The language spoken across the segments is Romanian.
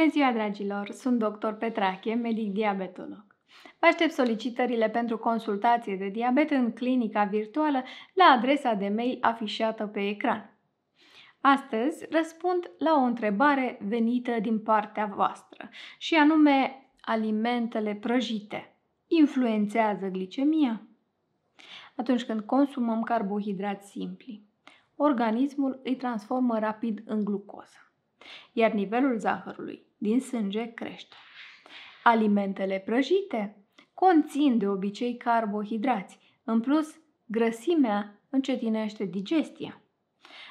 Bună ziua, dragilor! Sunt doctor Petrache, medic diabetolog. Vă aștept solicitările pentru consultație de diabet în clinica virtuală la adresa de mail afișată pe ecran. Astăzi răspund la o întrebare venită din partea voastră și anume alimentele prăjite influențează glicemia? Atunci când consumăm carbohidrați simpli, organismul îi transformă rapid în glucoză iar nivelul zahărului din sânge crește. Alimentele prăjite conțin de obicei carbohidrați, în plus grăsimea încetinește digestia.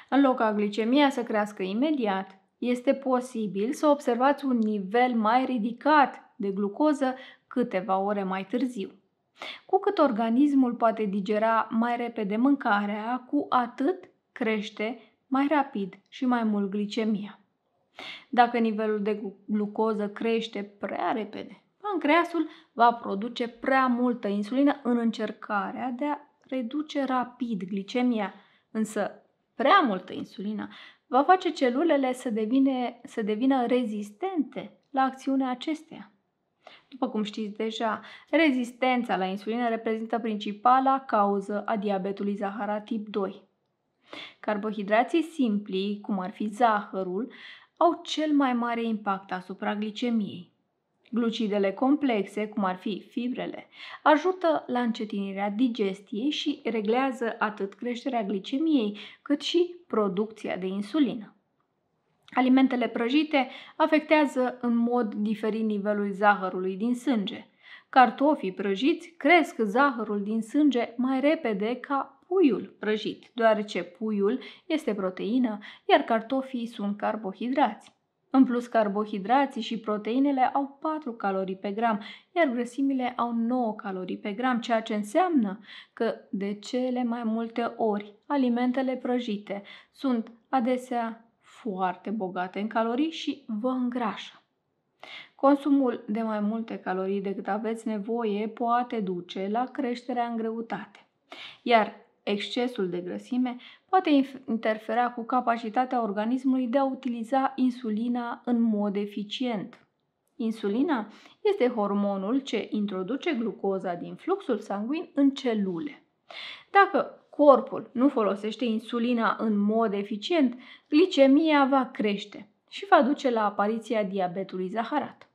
În loc ca glicemia să crească imediat, este posibil să observați un nivel mai ridicat de glucoză câteva ore mai târziu. Cu cât organismul poate digera mai repede mâncarea, cu atât crește mai rapid și mai mult glicemia. Dacă nivelul de glucoză crește prea repede, pancreasul va produce prea multă insulină în încercarea de a reduce rapid glicemia, însă prea multă insulină va face celulele să, devine, să devină rezistente la acțiunea acesteia. După cum știți deja, rezistența la insulină reprezintă principala cauză a diabetului zaharat tip 2. Carbohidrații simpli, cum ar fi zahărul, au cel mai mare impact asupra glicemiei. Glucidele complexe, cum ar fi fibrele, ajută la încetinirea digestiei și reglează atât creșterea glicemiei, cât și producția de insulină. Alimentele prăjite afectează în mod diferit nivelul zahărului din sânge. Cartofii prăjiți cresc zahărul din sânge mai repede ca puiul prăjit, deoarece puiul este proteină, iar cartofii sunt carbohidrați. În plus, carbohidrații și proteinele au 4 calorii pe gram, iar grăsimile au 9 calorii pe gram, ceea ce înseamnă că de cele mai multe ori alimentele prăjite sunt adesea foarte bogate în calorii și vă îngrașă. Consumul de mai multe calorii decât aveți nevoie poate duce la creșterea în greutate. Iar Excesul de grăsime poate interfera cu capacitatea organismului de a utiliza insulina în mod eficient. Insulina este hormonul ce introduce glucoza din fluxul sanguin în celule. Dacă corpul nu folosește insulina în mod eficient, glicemia va crește și va duce la apariția diabetului zaharat.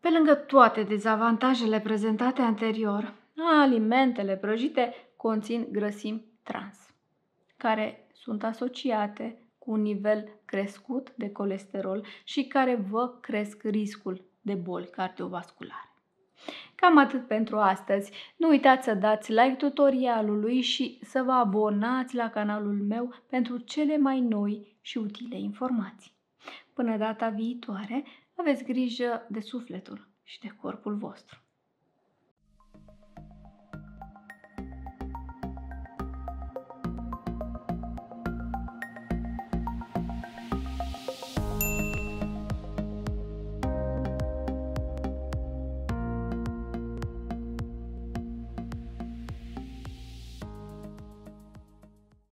Pe lângă toate dezavantajele prezentate anterior, Alimentele prăjite conțin grăsimi trans, care sunt asociate cu un nivel crescut de colesterol și care vă cresc riscul de boli cardiovasculare. Cam atât pentru astăzi. Nu uitați să dați like tutorialului și să vă abonați la canalul meu pentru cele mai noi și utile informații. Până data viitoare, aveți grijă de sufletul și de corpul vostru.